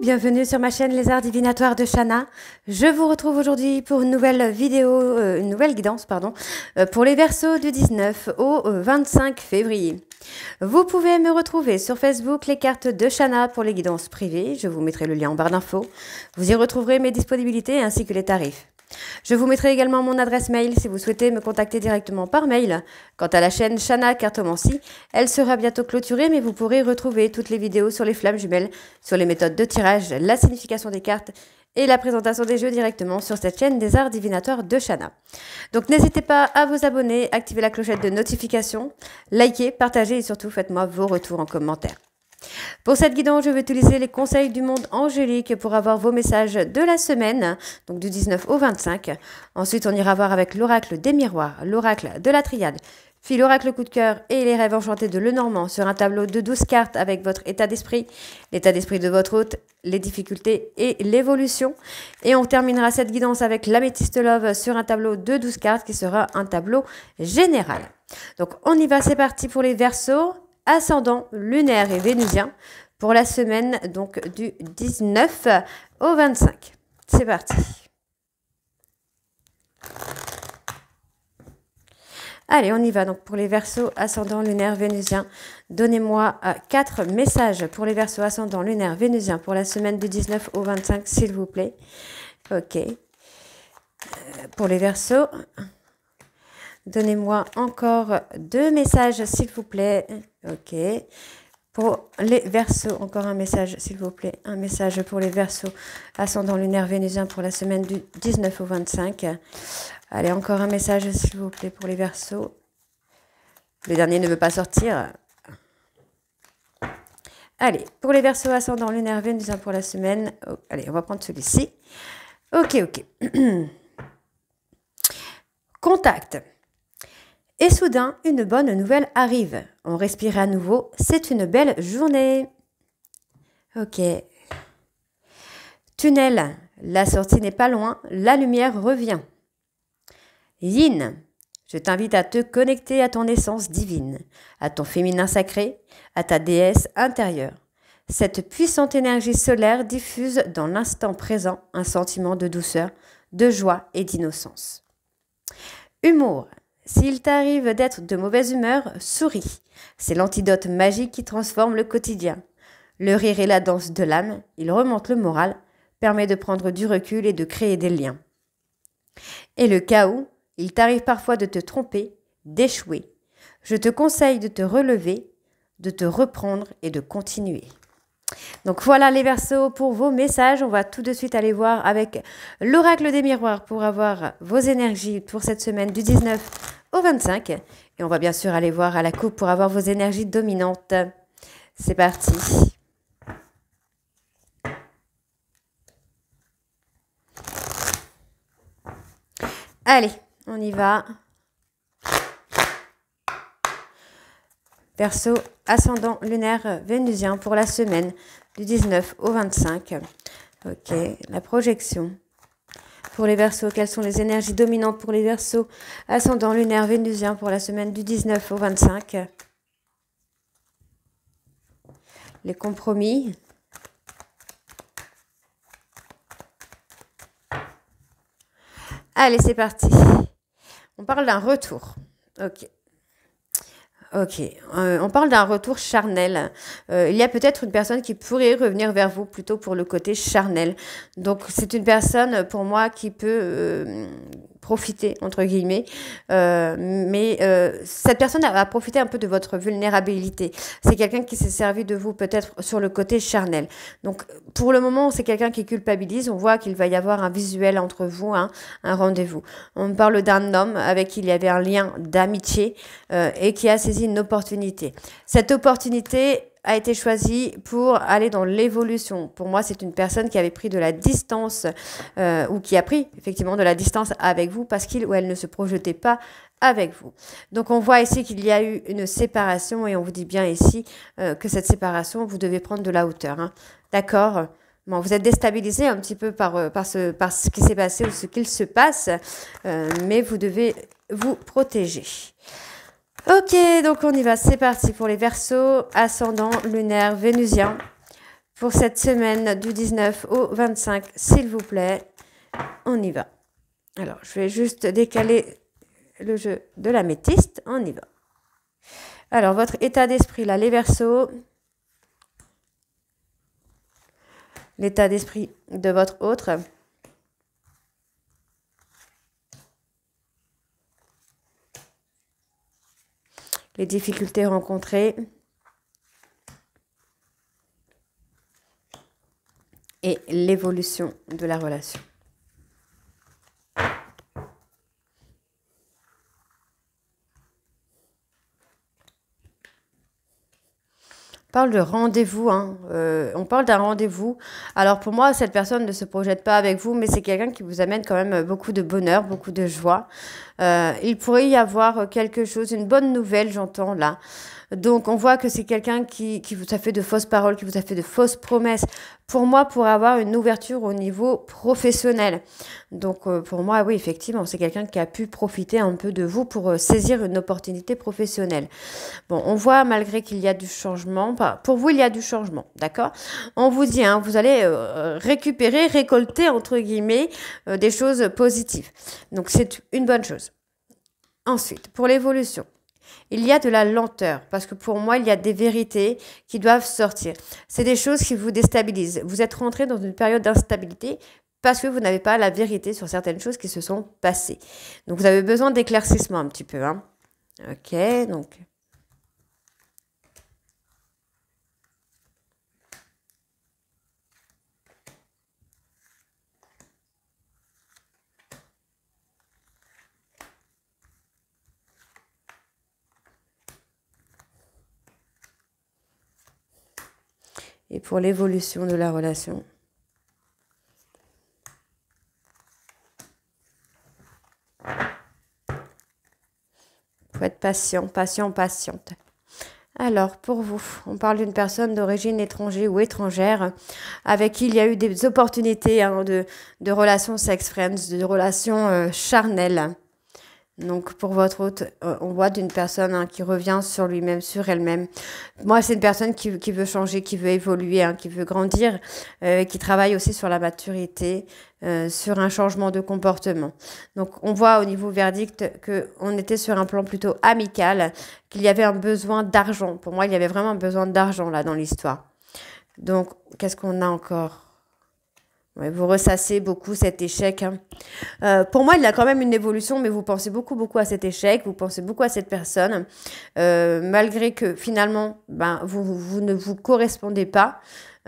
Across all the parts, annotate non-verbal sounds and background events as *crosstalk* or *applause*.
bienvenue sur ma chaîne Les Arts Divinatoires de Shana. Je vous retrouve aujourd'hui pour une nouvelle vidéo, euh, une nouvelle guidance, pardon, euh, pour les versos du 19 au 25 euh, février. Vous pouvez me retrouver sur Facebook les cartes de Shana pour les guidances privées. Je vous mettrai le lien en barre d'infos. Vous y retrouverez mes disponibilités ainsi que les tarifs. Je vous mettrai également mon adresse mail si vous souhaitez me contacter directement par mail. Quant à la chaîne Chana Cartomancy, elle sera bientôt clôturée, mais vous pourrez retrouver toutes les vidéos sur les flammes jumelles, sur les méthodes de tirage, la signification des cartes et la présentation des jeux directement sur cette chaîne des arts divinatoires de Chana. Donc n'hésitez pas à vous abonner, activer la clochette de notification, liker, partager et surtout faites-moi vos retours en commentaire. Pour cette guidance, je vais utiliser les conseils du monde angélique pour avoir vos messages de la semaine, donc du 19 au 25. Ensuite, on ira voir avec l'oracle des miroirs, l'oracle de la triade, puis l'oracle coup de cœur et les rêves enchantés de Lenormand sur un tableau de 12 cartes avec votre état d'esprit, l'état d'esprit de votre hôte, les difficultés et l'évolution. Et on terminera cette guidance avec l'améthyste love sur un tableau de 12 cartes qui sera un tableau général. Donc on y va, c'est parti pour les versos ascendant lunaire et vénusien pour la semaine donc du 19 au 25. C'est parti. Allez, on y va donc pour les versos ascendant lunaire vénusien. Donnez-moi euh, quatre messages pour les versos ascendant lunaire vénusien pour la semaine du 19 au 25, s'il vous plaît. Ok. Euh, pour les versos, Donnez-moi encore deux messages, s'il vous plaît. Ok. Pour les versos, encore un message, s'il vous plaît. Un message pour les versos ascendant lunaire vénusien pour la semaine du 19 au 25. Allez, encore un message, s'il vous plaît, pour les versos. Le dernier ne veut pas sortir. Allez, pour les versos ascendant lunaire vénusien pour la semaine. Oh, allez, on va prendre celui-ci. Ok, ok. *clears throat* Contact. Et soudain, une bonne nouvelle arrive. On respire à nouveau. C'est une belle journée. Ok. Tunnel. La sortie n'est pas loin. La lumière revient. Yin. Je t'invite à te connecter à ton essence divine, à ton féminin sacré, à ta déesse intérieure. Cette puissante énergie solaire diffuse dans l'instant présent un sentiment de douceur, de joie et d'innocence. Humour. S'il t'arrive d'être de mauvaise humeur, souris. C'est l'antidote magique qui transforme le quotidien. Le rire est la danse de l'âme, il remonte le moral, permet de prendre du recul et de créer des liens. Et le chaos, il t'arrive parfois de te tromper, d'échouer. Je te conseille de te relever, de te reprendre et de continuer. Donc voilà les versos pour vos messages. On va tout de suite aller voir avec l'oracle des miroirs pour avoir vos énergies pour cette semaine du 19 au 25. Et on va bien sûr aller voir à la coupe pour avoir vos énergies dominantes. C'est parti. Allez, on y va. Verso, ascendant lunaire vénusien pour la semaine du 19 au 25. Ok, la projection. Pour les versos, quelles sont les énergies dominantes pour les versos ascendant lunaire vénusien pour la semaine du 19 au 25 Les compromis, Allez, c'est parti. On parle d'un retour. Ok. Ok, euh, on parle d'un retour charnel. Euh, il y a peut-être une personne qui pourrait revenir vers vous plutôt pour le côté charnel. Donc c'est une personne pour moi qui peut euh, profiter, entre guillemets. Euh, mais euh, cette personne a, profité un peu de votre vulnérabilité. C'est quelqu'un qui s'est servi de vous peut-être sur le côté charnel. Donc pour le moment, c'est quelqu'un qui culpabilise. On voit qu'il va y avoir un visuel entre vous, hein, un rendez-vous. On parle d'un homme avec qui il y avait un lien d'amitié euh, et qui a saisi une opportunité. Cette opportunité, a été choisi pour aller dans l'évolution. Pour moi, c'est une personne qui avait pris de la distance euh, ou qui a pris effectivement de la distance avec vous parce qu'il ou elle ne se projetait pas avec vous. Donc on voit ici qu'il y a eu une séparation et on vous dit bien ici euh, que cette séparation, vous devez prendre de la hauteur. Hein. D'accord Bon, vous êtes déstabilisé un petit peu par, euh, par, ce, par ce qui s'est passé ou ce qu'il se passe, mais vous devez vous protéger. Ok, donc on y va, c'est parti pour les versos ascendant lunaire vénusien pour cette semaine du 19 au 25, s'il vous plaît. On y va. Alors, je vais juste décaler le jeu de la métiste. On y va. Alors, votre état d'esprit, là, les versos. L'état d'esprit de votre autre. les difficultés rencontrées et l'évolution de la relation. parle de rendez-vous. Hein. Euh, on parle d'un rendez-vous. Alors pour moi, cette personne ne se projette pas avec vous, mais c'est quelqu'un qui vous amène quand même euh, beaucoup de bonheur, beaucoup de joie. Euh, il pourrait y avoir quelque chose, une bonne nouvelle, j'entends là. Donc on voit que c'est quelqu'un qui, vous a fait de fausses paroles, qui vous a fait de fausses promesses. Pour moi, pour avoir une ouverture au niveau professionnel. Donc euh, pour moi, oui, effectivement, c'est quelqu'un qui a pu profiter un peu de vous pour euh, saisir une opportunité professionnelle. Bon, on voit malgré qu'il y a du changement, pour vous, il y a du changement, d'accord On vous dit, hein, vous allez euh, récupérer, récolter, entre guillemets, des choses positives. Donc c'est une bonne chose. Ensuite, pour l'évolution. Il y a de la lenteur parce que pour moi, il y a des vérités qui doivent sortir. C'est des choses qui vous déstabilisent. Vous êtes rentré dans une période d'instabilité parce que vous n'avez pas la vérité sur certaines choses qui se sont passées. Donc vous avez besoin d'éclaircissement un petit peu. Hein. Ok, donc et pour l'évolution de la relation. Faut être patient, patient, patiente. Alors, pour vous, on parle d'une personne d'origine étrangère ou étrangère avec qui il y a eu des opportunités hein, de, relations sex-friends, de relations euh, charnelles. Donc pour votre hôte, euh, on voit d'une personne hein, qui revient sur lui-même, sur elle-même. Moi, c'est une personne qui, veut changer, qui veut évoluer, hein, qui veut grandir, euh, qui travaille aussi sur la maturité, euh, sur un changement de comportement. Donc on voit au niveau verdict qu'on était sur un plan plutôt amical, qu'il y avait un besoin d'argent. Pour moi, il y avait vraiment un besoin d'argent là dans l'histoire. Donc qu'est-ce qu'on a encore vous ressassez beaucoup cet échec. Hein. Euh, pour moi, il y a quand même une évolution, mais vous pensez beaucoup, beaucoup à cet échec, vous pensez beaucoup à cette personne, euh, malgré que finalement, ben, vous, vous ne vous correspondez pas.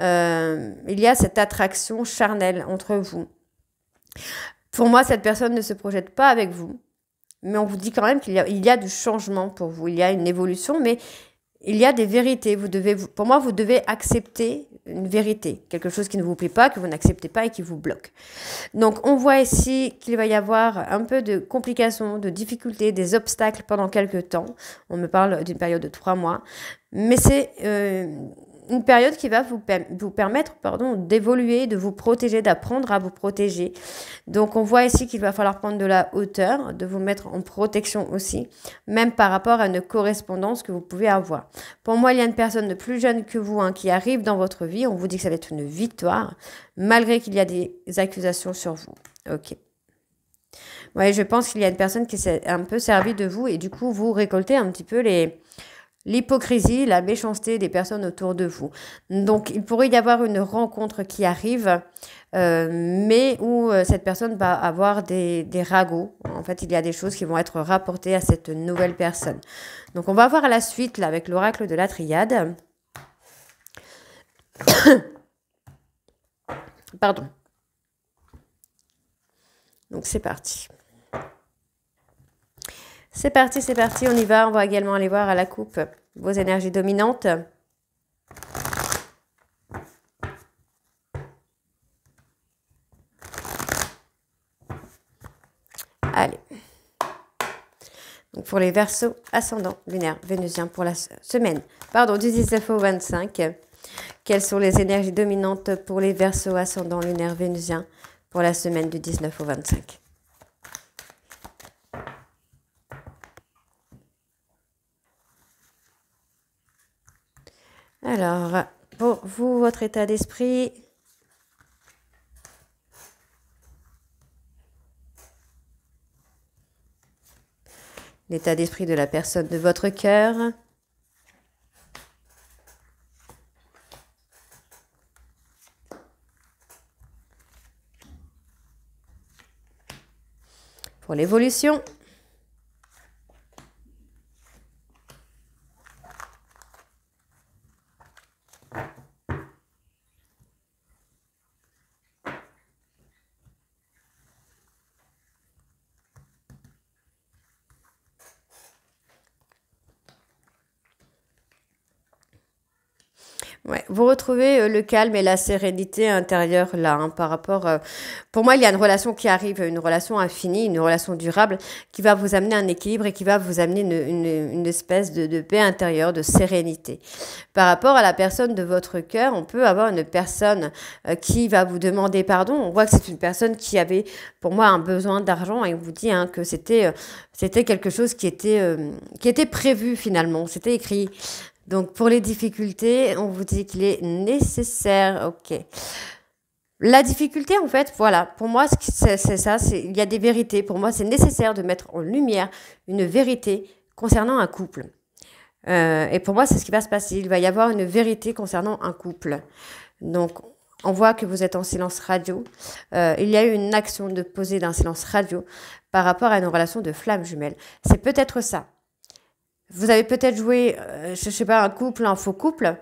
Euh, il y a cette attraction charnelle entre vous. Pour moi, cette personne ne se projette pas avec vous, mais on vous dit quand même qu'il y, y a du changement pour vous, il y a une évolution, mais il y a des vérités. Vous devez, pour moi, vous devez accepter une vérité, quelque chose qui ne vous plaît pas, que vous n'acceptez pas et qui vous bloque. Donc, on voit ici qu'il va y avoir un peu de complications, de difficultés, des obstacles pendant quelques temps. On me parle d'une période de trois mois, mais c'est euh, une période qui va vous, permettre pardon, d'évoluer, de vous protéger, d'apprendre à vous protéger. Donc on voit ici qu'il va falloir prendre de la hauteur, de vous mettre en protection aussi, même par rapport à une correspondance que vous pouvez avoir. Pour moi, il y a une personne de plus jeune que vous hein, qui arrive dans votre vie, on vous dit que ça va être une victoire, malgré qu'il y a des accusations sur vous. Ok. Oui, je pense qu'il y a une personne qui s'est un peu servie de vous et du coup, vous récoltez un petit peu les, l'hypocrisie, la méchanceté des personnes autour de vous. Donc il pourrait y avoir une rencontre qui arrive, euh, mais où euh, cette personne va avoir des, ragots. En fait, il y a des choses qui vont être rapportées à cette nouvelle personne. Donc on va voir la suite là avec l'oracle de la triade. *coughs* Pardon. Donc c'est parti. C'est parti, c'est parti, on y va. On va également aller voir à la coupe vos énergies dominantes. Allez. Donc pour les versos ascendants lunaire vénusien pour la semaine pardon, du 19 au 25, quelles sont les énergies dominantes pour les versos ascendants lunaire vénusiens pour la semaine du 19 au 25 Alors, pour vous, votre état d'esprit, l'état d'esprit de la personne de votre cœur. Pour l'évolution. Euh, le calme et la sérénité intérieure là, hein, par rapport. Euh, pour moi, il y a une relation qui arrive, une relation infinie, une relation durable, qui va vous amener un équilibre et qui va vous amener une, une, espèce de, paix intérieure, de sérénité. Par rapport à la personne de votre cœur, on peut avoir une personne euh, qui va vous demander pardon. On voit que c'est une personne qui avait, pour moi, un besoin d'argent et on vous dit hein, que c'était c'était quelque chose qui était qui était prévu finalement, c'était écrit. Donc pour les difficultés, on vous dit qu'il est nécessaire. Ok. La difficulté, en fait, voilà, pour moi, c'est ça, il y a des vérités. Pour moi, c'est nécessaire de mettre en lumière une vérité concernant un couple. Euh, et pour moi, c'est ce qui va se passer. Il va y avoir une vérité concernant un couple. Donc, on voit que vous êtes en silence radio. Euh, il y a eu une action de poser d'un silence radio par rapport à une relation de flamme jumelle. C'est peut-être ça. Vous avez peut-être joué, euh, je ne sais pas, un couple, un faux couple,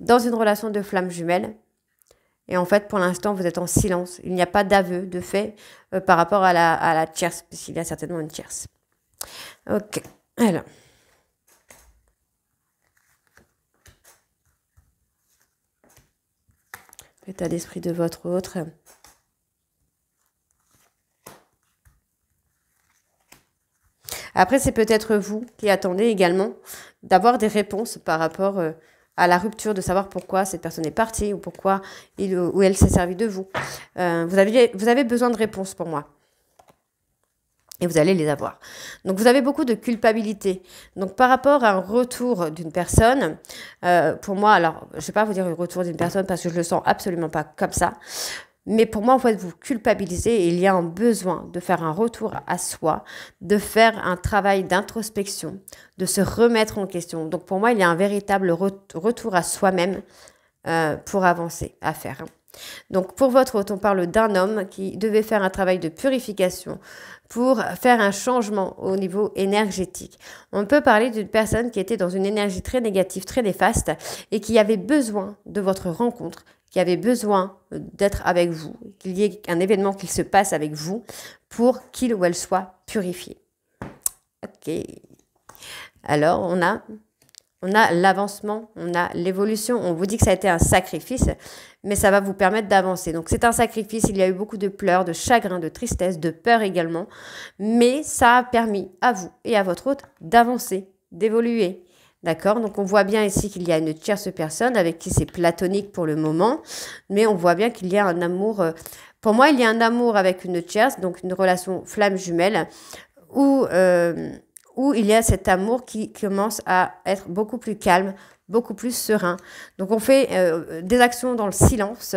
dans une relation de flamme jumelles. Et en fait, pour l'instant, vous êtes en silence. Il n'y a pas d'aveu, de fait, euh, par rapport à la, à la tierce, puisqu'il y a certainement une tierce. Ok, alors. L'état d'esprit de votre autre. Après, c'est peut-être vous qui attendez également d'avoir des réponses par rapport euh, à la rupture, de savoir pourquoi cette personne est partie ou pourquoi il ou elle s'est servie de vous. Euh, vous, avez, vous avez besoin de réponses pour moi. Et vous allez les avoir. Donc vous avez beaucoup de culpabilité. Donc par rapport à un retour d'une personne, euh, pour moi, alors je ne vais pas vous dire le retour d'une personne parce que je ne le sens absolument pas comme ça. Mais pour moi, en fait, vous culpabilisez il y a un besoin de faire un retour à soi, de faire un travail d'introspection, de se remettre en question. Donc pour moi, il y a un véritable retour à soi-même euh, pour avancer à faire. Donc pour votre hôte, on parle d'un homme qui devait faire un travail de purification pour faire un changement au niveau énergétique. On peut parler d'une personne qui était dans une énergie très négative, très néfaste et qui avait besoin de votre rencontre qui avait besoin d'être avec vous, qu'il y ait un événement qui se passe avec vous pour qu'il ou elle soit purifié. Ok. Alors, on a, on a l'avancement, on a l'évolution. On vous dit que ça a été un sacrifice, mais ça va vous permettre d'avancer. Donc, c'est un sacrifice. Il y a eu beaucoup de pleurs, de chagrin, de tristesse, de peur également. Mais ça a permis à vous et à votre hôte d'avancer, d'évoluer, D'accord Donc on voit bien ici qu'il y a une tierce personne avec qui c'est platonique pour le moment, mais on voit bien qu'il y a un amour. Euh, pour moi, il y a un amour avec une tierce, donc une relation flamme jumelle, où, euh, où il y a cet amour qui commence à être beaucoup plus calme, beaucoup plus serein. Donc on fait euh, des actions dans le silence.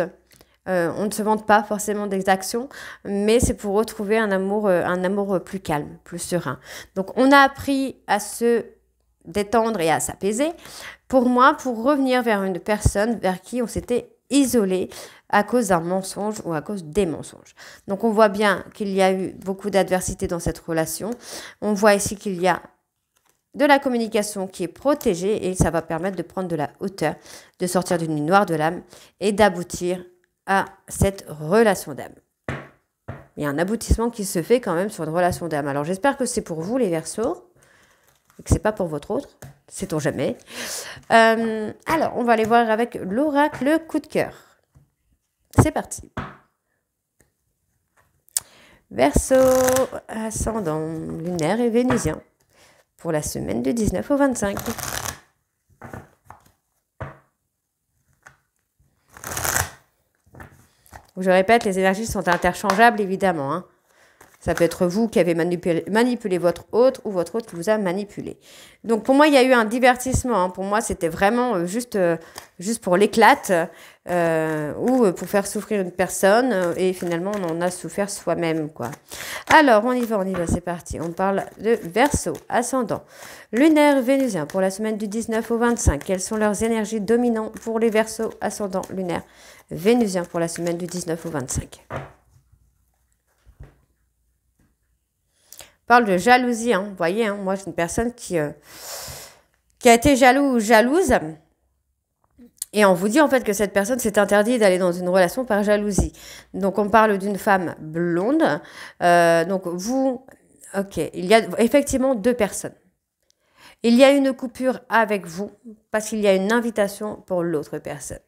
on ne se vante pas forcément des actions, mais c'est pour retrouver un amour, un amour plus calme, plus serein. Donc on a appris à se détendre et à s'apaiser, pour moi, pour revenir vers une personne vers qui on s'était isolé à cause d'un mensonge ou à cause des mensonges. Donc on voit bien qu'il y a eu beaucoup d'adversité dans cette relation. On voit ici qu'il y a de la communication qui est protégée et ça va permettre de prendre de la hauteur, de sortir d'une nuit noire de l'âme et d'aboutir à cette relation d'âme. Il y a un aboutissement qui se fait quand même sur une relation d'âme. Alors j'espère que c'est pour vous les versos c'est pas pour votre autre, sait-on jamais. Euh, alors, on va aller voir avec l'oracle coup de cœur. C'est parti. Verseau, ascendant, lunaire et vénusien pour la semaine du 19 au 25. Je répète, les énergies sont interchangeables évidemment. Hein. Ça peut être vous qui avez manipulé, votre autre ou votre autre vous a manipulé. Donc pour moi, il y a eu un divertissement. Hein. Pour moi, c'était vraiment euh, juste, euh, juste pour l'éclate euh, ou pour faire souffrir une personne. Et finalement, on en a souffert soi-même. quoi. Alors, on y va, on y va, c'est parti. On parle de verso, ascendant, lunaire, vénusien pour la semaine du 19 au 25. Quelles sont leurs énergies dominantes pour les verso, ascendant, lunaire, vénusien pour la semaine du 19 au 25 parle de jalousie. Hein. Vous voyez, hein, moi, j'ai une personne qui, euh, qui a été jaloux ou jalouse. Et on vous dit en fait que cette personne s'est interdit d'aller dans une relation par jalousie. Donc on parle d'une femme blonde. Euh, donc vous, ok, il y a effectivement deux personnes. Il y a une coupure avec vous parce qu'il y a une invitation pour l'autre personne.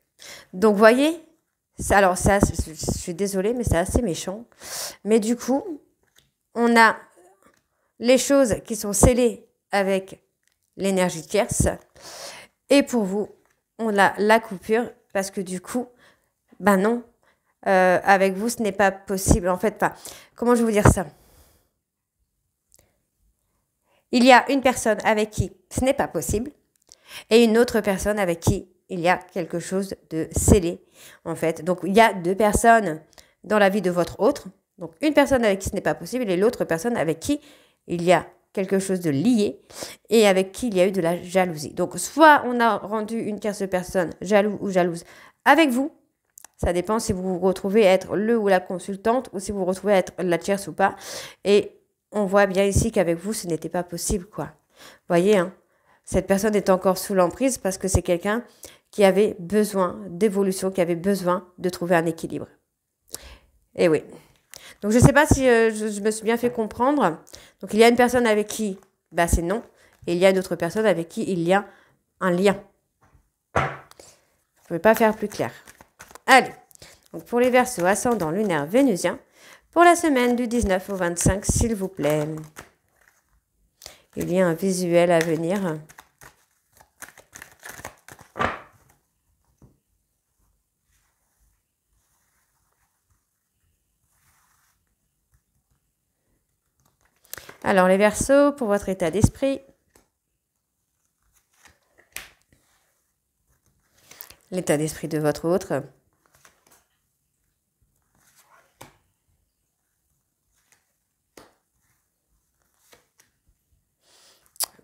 Donc voyez, alors ça, je suis désolée, mais c'est assez méchant. Mais du coup, on a les choses qui sont scellées avec l'énergie tierce. Et pour vous, on a la coupure parce que du coup, ben non, euh, avec vous, ce n'est pas possible. En fait, pas. Comment je vais vous dire ça Il y a une personne avec qui ce n'est pas possible et une autre personne avec qui il y a quelque chose de scellé, en fait. Donc, il y a deux personnes dans la vie de votre autre. Donc, une personne avec qui ce n'est pas possible et l'autre personne avec qui il y a quelque chose de lié et avec qui il y a eu de la jalousie. Donc soit on a rendu une tierce personne jaloux ou jalouse avec vous, ça dépend si vous vous retrouvez être le ou la consultante ou si vous vous retrouvez être la tierce ou pas. Et on voit bien ici qu'avec vous, ce n'était pas possible, quoi. Voyez, hein, cette personne est encore sous l'emprise parce que c'est quelqu'un qui avait besoin d'évolution, qui avait besoin de trouver un équilibre. Et eh oui. Donc je ne sais pas si euh, je, me suis bien fait comprendre. Donc il y a une personne avec qui bah, c'est non, et il y a une autre personne avec qui il y a un lien. Je ne pouvais pas faire plus clair. Allez, donc pour les versos ascendant lunaire vénusien, pour la semaine du 19 au 25, s'il vous plaît. Il y a un visuel à venir. Alors les versos, pour votre état d'esprit, l'état d'esprit de votre autre.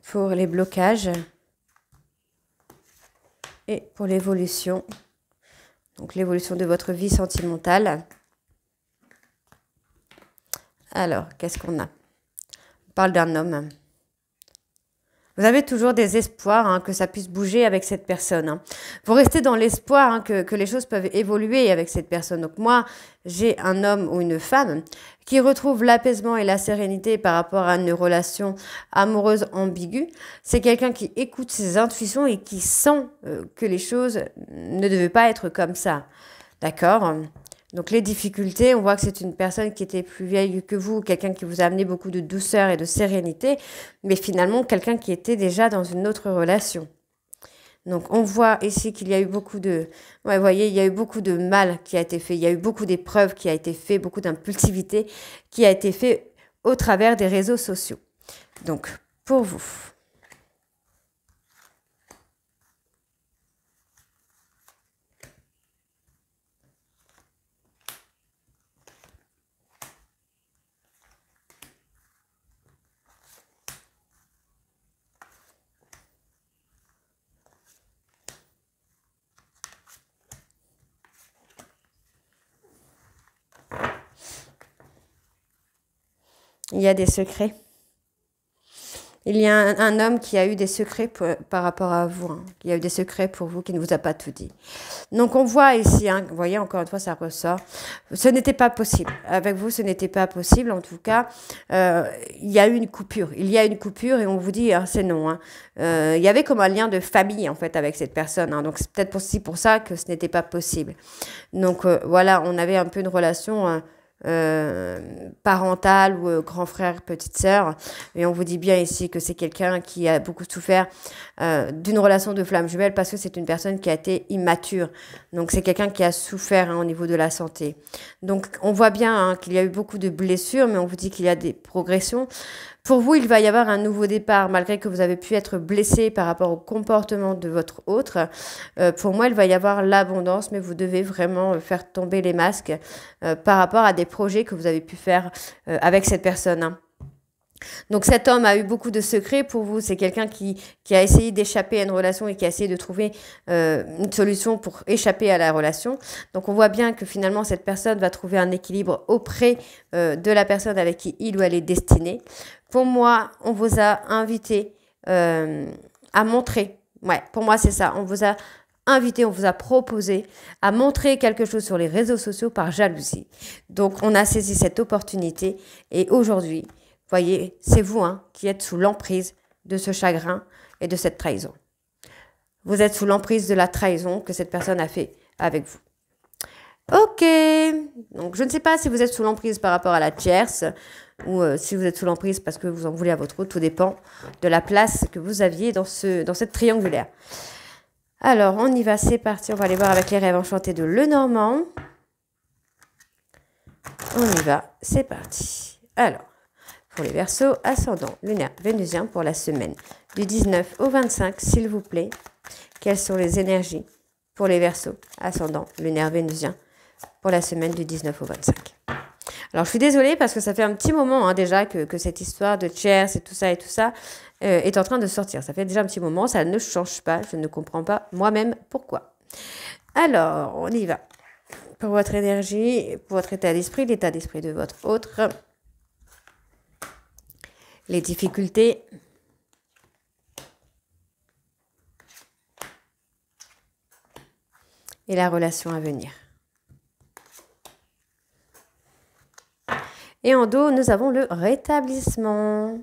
Pour les blocages et pour l'évolution. Donc l'évolution de votre vie sentimentale. Alors, qu'est-ce qu'on a parle d'un homme. Vous avez toujours des espoirs hein, que ça puisse bouger avec cette personne. Hein. Vous restez dans l'espoir hein, que, les choses peuvent évoluer avec cette personne. Donc moi, j'ai un homme ou une femme qui retrouve l'apaisement et la sérénité par rapport à une relation amoureuse ambiguë. C'est quelqu'un qui écoute ses intuitions et qui sent euh, que les choses ne devaient pas être comme ça. D'accord donc les difficultés, on voit que c'est une personne qui était plus vieille que vous, quelqu'un qui vous a amené beaucoup de douceur et de sérénité, mais finalement quelqu'un qui était déjà dans une autre relation. Donc on voit ici qu'il y a eu beaucoup de, vous voyez, il y a eu beaucoup de mal qui a été fait, il y a eu beaucoup d'épreuves qui a été fait, beaucoup d'impulsivité qui a été fait au travers des réseaux sociaux. Donc pour vous. Il y a des secrets. Il y a un, homme qui a eu des secrets par rapport à vous. Hein. Il y a eu des secrets pour vous qui ne vous a pas tout dit. Donc on voit ici, hein, vous voyez encore une fois, ça ressort. Ce n'était pas possible. Avec vous, ce n'était pas possible. En tout cas, euh, il y a eu une coupure. Il y a une coupure et on vous dit, ah, c'est non. Hein. Euh, il y avait comme un lien de famille en fait avec cette personne. Donc c'est peut-être aussi pour ça que ce n'était pas possible. Donc euh, voilà, on avait un peu une relation euh, parental ou euh, grand frère, petite sœur. Et on vous dit bien ici que c'est quelqu'un qui a beaucoup souffert euh, d'une relation de flamme jumelle parce que c'est une personne qui a été immature. Donc c'est quelqu'un qui a souffert hein, au niveau de la santé. Donc on voit bien hein, qu'il y a eu beaucoup de blessures, mais on vous dit qu'il y a des progressions. Pour vous, il va y avoir un nouveau départ, malgré que vous avez pu être blessé par rapport au comportement de votre autre. Euh, pour moi, il va y avoir l'abondance, mais vous devez vraiment euh, faire tomber les masques euh, par rapport à des projets que vous avez pu faire avec cette personne. Hein. Donc cet homme a eu beaucoup de secrets pour vous. C'est quelqu'un qui, a essayé d'échapper à une relation et qui a essayé de trouver euh, une solution pour échapper à la relation. Donc on voit bien que finalement cette personne va trouver un équilibre auprès euh, de la personne avec qui il ou elle est destiné. Pour moi, on vous a invité euh, à montrer. Ouais, pour moi c'est ça. On vous a invité, on vous a proposé à montrer quelque chose sur les réseaux sociaux par jalousie. Donc on a saisi cette opportunité et aujourd'hui, Voyez, c'est vous hein, qui êtes sous l'emprise de ce chagrin et de cette trahison. Vous êtes sous l'emprise de la trahison que cette personne a fait avec vous. Ok, donc je ne sais pas si vous êtes sous l'emprise par rapport à la tierce ou euh, si vous êtes sous l'emprise parce que vous en voulez à votre route, tout dépend de la place que vous aviez dans, ce, dans cette triangulaire. Alors, on y va, c'est parti, on va aller voir avec les rêves enchantés de Lenormand. On y va, c'est parti. Alors, pour les versos ascendant, lunaire vénusien pour la semaine du 19 au 25, s'il vous plaît. Quelles sont les énergies pour les versos ascendant, lunaire vénusien pour la semaine du 19 au 25 alors je suis désolée parce que ça fait un petit moment hein, déjà que, cette histoire de chair, et tout ça et tout ça euh, est en train de sortir. Ça fait déjà un petit moment, ça ne change pas, je ne comprends pas moi-même pourquoi. Alors on y va. Pour votre énergie, pour votre état d'esprit, l'état d'esprit de votre autre, les difficultés. et la relation à venir. Et en dos, nous avons le rétablissement.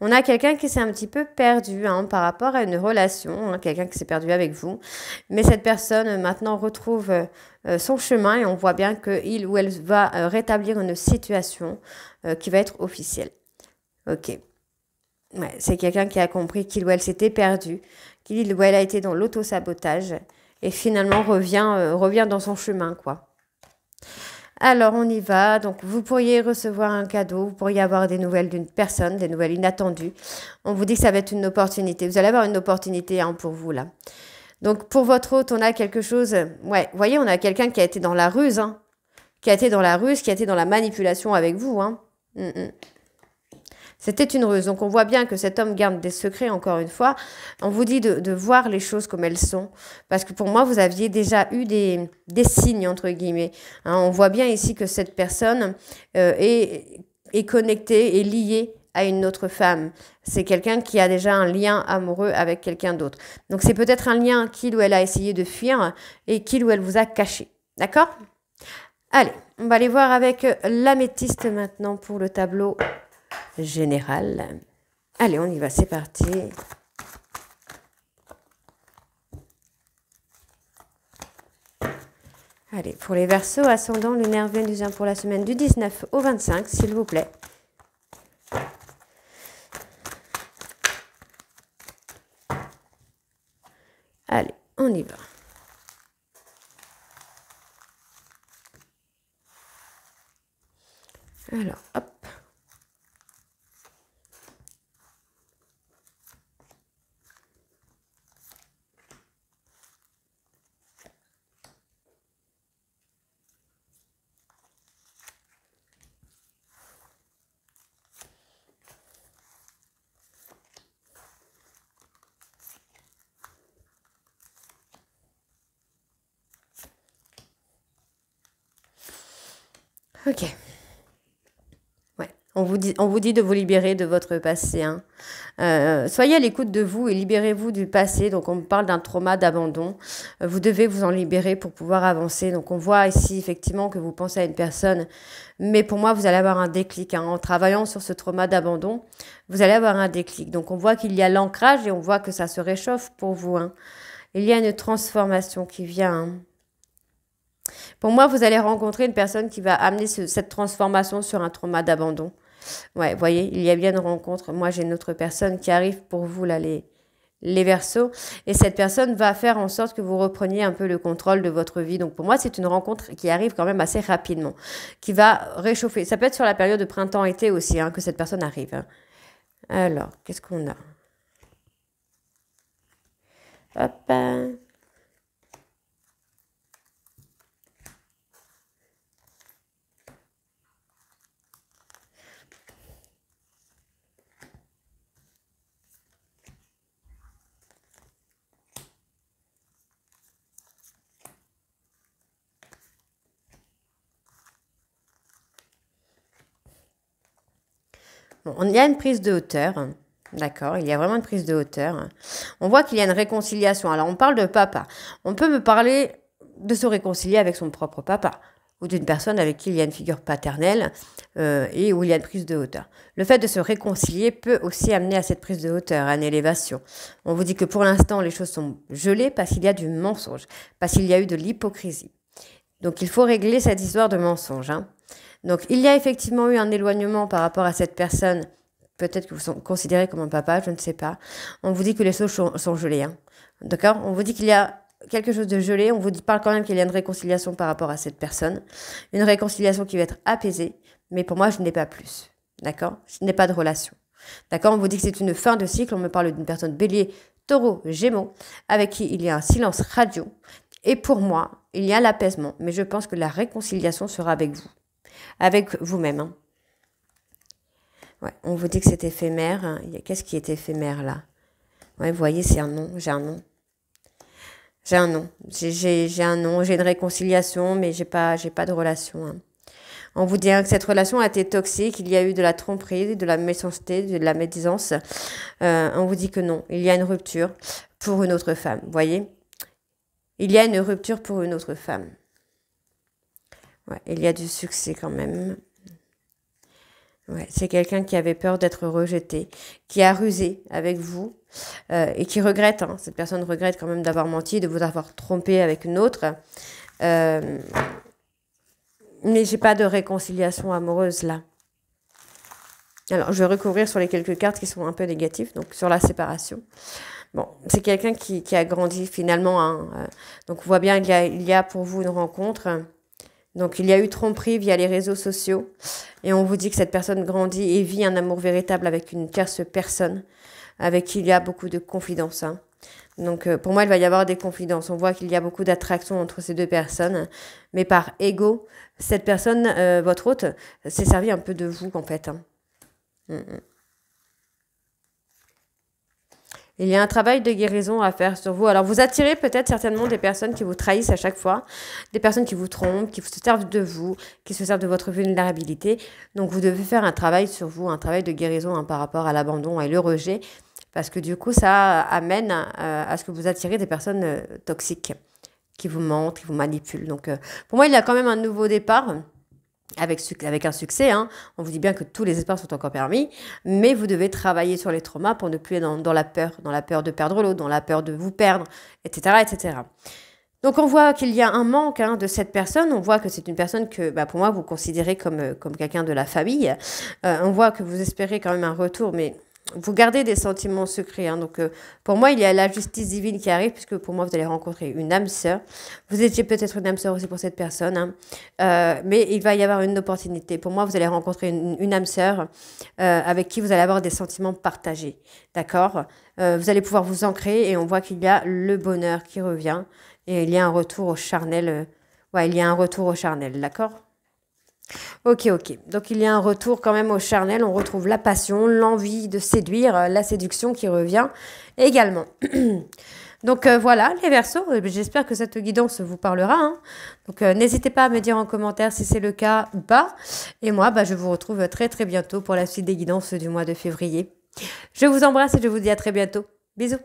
On a quelqu'un qui s'est un petit peu perdu hein, par rapport à une relation, hein, quelqu'un qui s'est perdu avec vous. Mais cette personne maintenant retrouve euh, son chemin et on voit bien qu'il ou elle va euh, rétablir une situation euh, qui va être officielle. Ok. Ouais, c'est quelqu'un qui a compris qu'il ou elle s'était perdu, qu'il ou elle a été dans l'auto-sabotage et finalement revient, euh, revient dans son chemin, quoi. Alors on y va. Donc vous pourriez recevoir un cadeau, vous pourriez avoir des nouvelles d'une personne, des nouvelles inattendues. On vous dit que ça va être une opportunité. Vous allez avoir une opportunité hein, pour vous là. Donc pour votre hôte, on a quelque chose. Ouais, voyez, on a quelqu'un qui a été dans la ruse, hein, qui a été dans la ruse, qui a été dans la manipulation avec vous. Hein. Mm, mm. C'était une ruse. Donc on voit bien que cet homme garde des secrets, encore une fois. On vous dit de, voir les choses comme elles sont, parce que pour moi, vous aviez déjà eu des, des signes, entre guillemets. Hein, on voit bien ici que cette personne euh, est, est connectée, est liée à une autre femme. C'est quelqu'un qui a déjà un lien amoureux avec quelqu'un d'autre. Donc c'est peut-être un lien qu'il ou elle a essayé de fuir et qu'il ou elle vous a caché. D'accord Allez, on va aller voir avec l'améthyste maintenant pour le tableau Général, Allez, on y va, c'est parti. Allez, pour les versos ascendant lunaire vénusien pour la semaine du 19 au 25, s'il vous plaît. Allez, on y va. Alors, hop. Ok. Ouais. On vous, dit, on vous dit de vous libérer de votre passé. Hein. Euh, soyez à l'écoute de vous et libérez-vous du passé. Donc on parle d'un trauma d'abandon. Euh, vous devez vous en libérer pour pouvoir avancer. Donc on voit ici effectivement que vous pensez à une personne. Mais pour moi, vous allez avoir un déclic. Hein. En travaillant sur ce trauma d'abandon, vous allez avoir un déclic. Donc on voit qu'il y a l'ancrage et on voit que ça se réchauffe pour vous. Hein. Il y a une transformation qui vient. Pour moi, vous allez rencontrer une personne qui va amener cette transformation sur un trauma d'abandon. Ouais, voyez, il y a bien une rencontre. Moi, j'ai une autre personne qui arrive pour vous, là, les, les versos. Et cette personne va faire en sorte que vous repreniez un peu le contrôle de votre vie. Donc pour moi, c'est une rencontre qui arrive quand même assez rapidement, qui va réchauffer. Ça peut être sur la période de printemps-été aussi hein, que cette personne arrive. Hein. Alors, qu'est-ce qu'on a Hop. Hein. On, y a une prise de hauteur. D'accord, il y a vraiment une prise de hauteur. On voit qu'il y a une réconciliation. Alors, on parle de papa. On peut me parler de se réconcilier avec son propre papa ou d'une personne avec qui il y a une figure paternelle euh, et où il y a une prise de hauteur. Le fait de se réconcilier peut aussi amener à cette prise de hauteur, à une élévation. On vous dit que pour l'instant, les choses sont gelées parce qu'il y a du mensonge, parce qu'il y a eu de l'hypocrisie. Donc il faut régler cette histoire de mensonge. Hein. Donc il y a effectivement eu un éloignement par rapport à cette personne. Peut-être que vous sont considérés comme un papa, je ne sais pas. On vous dit que les choses sont gelées. Hein. D'accord On vous dit qu'il y a quelque chose de gelé. On vous dit, parle quand même qu'il y a une réconciliation par rapport à cette personne. Une réconciliation qui va être apaisée. Mais pour moi, je n'ai pas plus. D'accord Je n'ai pas de relation. D'accord On vous dit que c'est une fin de cycle. On me parle d'une personne bélier, taureau, gémeaux, avec qui il y a un silence radio. Et pour moi, il y a l'apaisement. Mais je pense que la réconciliation sera avec vous avec vous-même. Hein. on vous dit que c'est éphémère. Qu'est-ce qui est éphémère là Ouais, vous voyez, c'est un nom. J'ai un nom. J'ai un nom. J'ai un nom. J'ai une réconciliation, mais j'ai pas, pas de relation. Hein. On vous dit que cette relation a été toxique, il y a eu de la tromperie, de la méchanceté, de la médisance. Euh, on vous dit que non, il y a une rupture pour une autre femme. Vous Voyez, il y a une rupture pour une autre femme il y a du succès quand même. c'est quelqu'un qui avait peur d'être rejeté, qui a rusé avec vous euh, et qui regrette. Hein. Cette personne regrette quand même d'avoir menti, de vous avoir trompé avec une autre. Euh, mais j'ai pas de réconciliation amoureuse là. Alors, je vais recouvrir sur les quelques cartes qui sont un peu négatives, donc sur la séparation. Bon, c'est quelqu'un qui, a grandi finalement. Hein, euh, donc, on voit bien qu'il y, a pour vous une rencontre donc il y a eu tromperie via les réseaux sociaux et on vous dit que cette personne grandit et vit un amour véritable avec une tierce personne avec qui il y a beaucoup de confidences. Hein. Donc euh, pour moi, il va y avoir des confidences. On voit qu'il y a beaucoup d'attraction entre ces deux personnes, mais par ego, cette personne, euh, votre hôte, s'est servi un peu de vous en fait. Hein. Mm, mm. Il y a un travail de guérison à faire sur vous. Alors, vous attirez peut-être certainement des personnes qui vous trahissent à chaque fois, des personnes qui vous trompent, qui se servent de vous, qui se servent de votre vulnérabilité. Donc, vous devez faire un travail sur vous, un travail de guérison hein, par rapport à l'abandon et le rejet, parce que du coup, ça amène euh, à ce que vous attirez des personnes euh, toxiques qui vous mentent, qui vous manipulent. Donc, euh, pour moi, il y a quand même un nouveau départ avec, un succès. Hein. On vous dit bien que tous les espoirs sont encore permis, mais vous devez travailler sur les traumas pour ne plus être dans, la peur, dans la peur de perdre l'autre, dans la peur de vous perdre, etc. etc. Donc on voit qu'il y a un manque hein, de cette personne, on voit que c'est une personne que bah, pour moi vous considérez comme, euh, comme quelqu'un de la famille, euh, on voit que vous espérez quand même un retour, mais vous gardez des sentiments secrets. Hein, donc, euh, pour moi, il y a la justice divine qui arrive, puisque pour moi, vous allez rencontrer une âme sœur. Vous étiez peut-être une âme sœur aussi pour cette personne, hein. euh, mais il va y avoir une opportunité. Pour moi, vous allez rencontrer une, âme sœur euh, avec qui vous allez avoir des sentiments partagés. D'accord Vous allez pouvoir vous ancrer et on voit qu'il y a le bonheur qui revient et il y a un retour au charnel. ouais, il y a un retour au charnel, d'accord Ok, ok. Donc il y a un retour quand même au charnel, on retrouve la passion, l'envie de séduire, euh, la séduction qui revient également. *clears throat* Donc euh, voilà les versos, euh, j'espère que cette guidance vous parlera. Hein. Donc n'hésitez pas à me dire en commentaire si c'est le cas ou pas. Et moi, bah, je vous retrouve très très bientôt pour la suite des guidances du mois de février. Je vous embrasse et je vous dis à très bientôt. Bisous